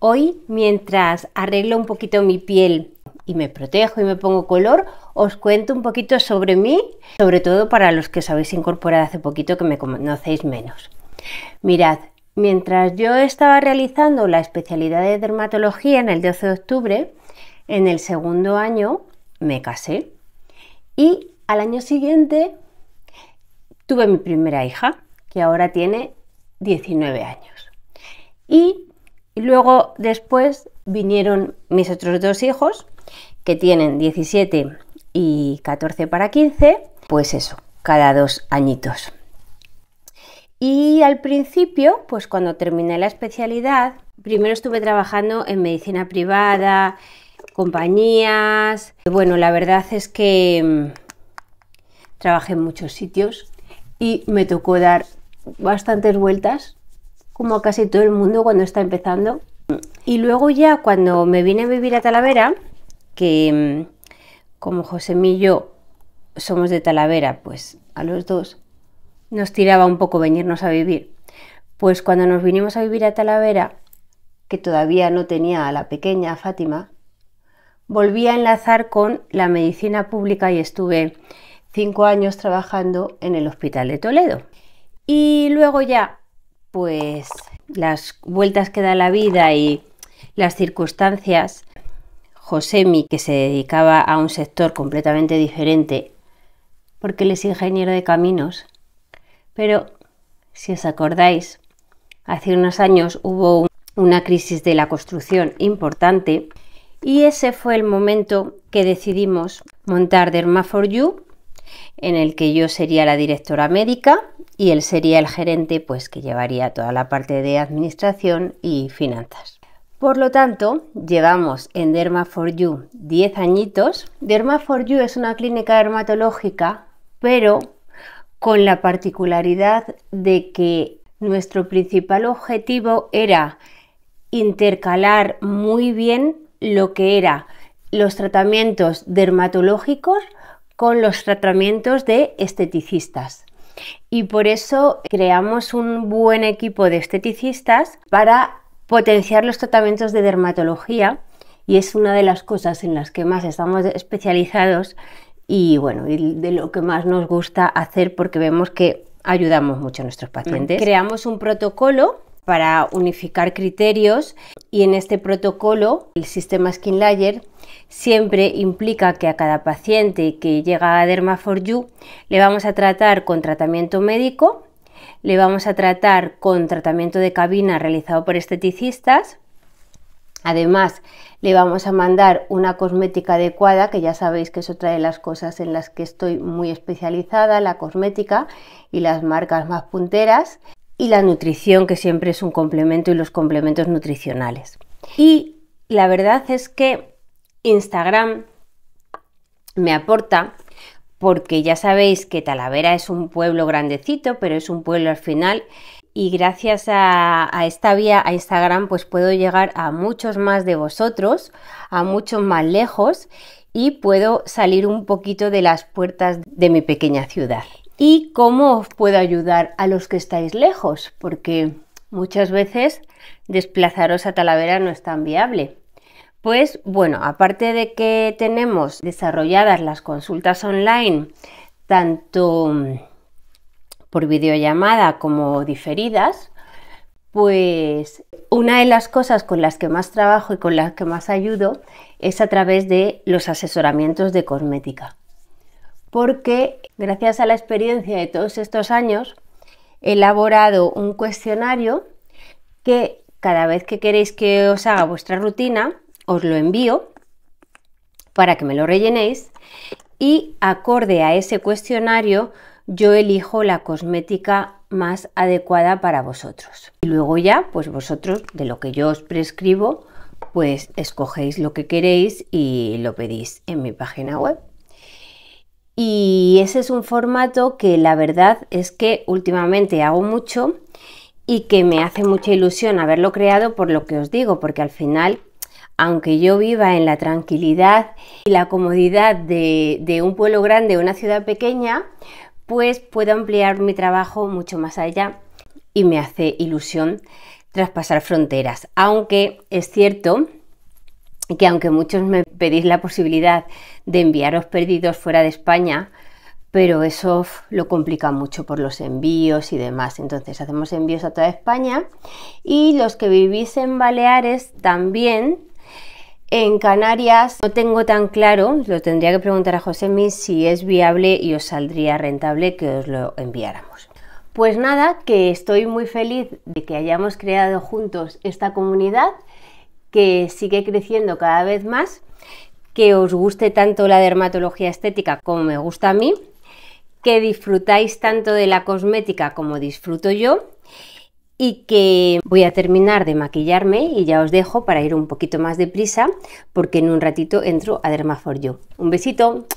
Hoy, mientras arreglo un poquito mi piel y me protejo y me pongo color, os cuento un poquito sobre mí, sobre todo para los que os habéis incorporado hace poquito que me conocéis menos. Mirad, mientras yo estaba realizando la especialidad de dermatología en el 12 de octubre, en el segundo año me casé y al año siguiente tuve mi primera hija, que ahora tiene 19 años. Y y luego después vinieron mis otros dos hijos, que tienen 17 y 14 para 15, pues eso, cada dos añitos. Y al principio, pues cuando terminé la especialidad, primero estuve trabajando en medicina privada, compañías. Bueno, la verdad es que mm, trabajé en muchos sitios y me tocó dar bastantes vueltas como casi todo el mundo cuando está empezando. Y luego ya cuando me vine a vivir a Talavera, que mm, como José y yo somos de Talavera, pues a los dos nos tiraba un poco venirnos a vivir. Pues cuando nos vinimos a vivir a Talavera, que todavía no tenía a la pequeña Fátima, volví a enlazar con la medicina pública y estuve cinco años trabajando en el Hospital de Toledo. Y luego ya pues las vueltas que da la vida y las circunstancias, Josemi, que se dedicaba a un sector completamente diferente, porque él es ingeniero de caminos, pero si os acordáis, hace unos años hubo una crisis de la construcción importante y ese fue el momento que decidimos montar Derma for You en el que yo sería la directora médica y él sería el gerente, pues que llevaría toda la parte de administración y finanzas. Por lo tanto, llevamos en Derma for You 10 añitos. Derma for You es una clínica dermatológica, pero con la particularidad de que nuestro principal objetivo era intercalar muy bien lo que era los tratamientos dermatológicos con los tratamientos de esteticistas. Y por eso creamos un buen equipo de esteticistas para potenciar los tratamientos de dermatología y es una de las cosas en las que más estamos especializados y bueno, de lo que más nos gusta hacer porque vemos que ayudamos mucho a nuestros pacientes. Creamos un protocolo para unificar criterios y en este protocolo el sistema skin layer siempre implica que a cada paciente que llega a Derma4U le vamos a tratar con tratamiento médico, le vamos a tratar con tratamiento de cabina realizado por esteticistas, además le vamos a mandar una cosmética adecuada, que ya sabéis que es otra de las cosas en las que estoy muy especializada, la cosmética y las marcas más punteras y la nutrición, que siempre es un complemento, y los complementos nutricionales. Y la verdad es que Instagram me aporta porque ya sabéis que Talavera es un pueblo grandecito, pero es un pueblo al final y gracias a, esta vía a Instagram pues puedo llegar a muchos más de vosotros, a muchos más lejos y puedo salir un poquito de las puertas de mi pequeña ciudad y cómo os puedo ayudar a los que estáis lejos, porque muchas veces desplazaros a Talavera no es tan viable. Pues bueno, aparte de que tenemos desarrolladas las consultas online, tanto mm, por videollamada como diferidas, pues una de las cosas con las que más trabajo y con las que más ayudo es a través de los asesoramientos de cosmética porque gracias a la experiencia de todos estos años he elaborado un cuestionario que cada vez que queréis que os haga vuestra rutina os lo envío para que me lo rellenéis y acorde a ese cuestionario yo elijo la cosmética más adecuada para vosotros. Y luego ya, pues vosotros de lo que yo os prescribo, pues escogéis lo que queréis y lo pedís en mi página web. Y ese es un formato que la verdad es que últimamente hago mucho y que me hace mucha ilusión haberlo creado por lo que os digo, porque al final, aunque yo viva en la tranquilidad y la comodidad de, un pueblo grande o una ciudad pequeña, pues puedo ampliar mi trabajo mucho más allá y me hace ilusión traspasar fronteras. Aunque es cierto que aunque muchos me pedís la posibilidad de enviaros perdidos fuera de España, pero eso lo complica mucho por los envíos y demás. Entonces hacemos envíos a toda España y los que vivís en Baleares también. En Canarias no tengo tan claro, lo tendría que preguntar a Josemi si es viable y os saldría rentable que os lo enviáramos. Pues nada, que estoy muy feliz de que hayamos creado juntos esta comunidad que sigue creciendo cada vez más, que os guste tanto la dermatología estética como me gusta a mí, que disfrutáis tanto de la cosmética como disfruto yo y que voy a terminar de maquillarme y ya os dejo para ir un poquito más deprisa porque en un ratito entro a derma Un besito.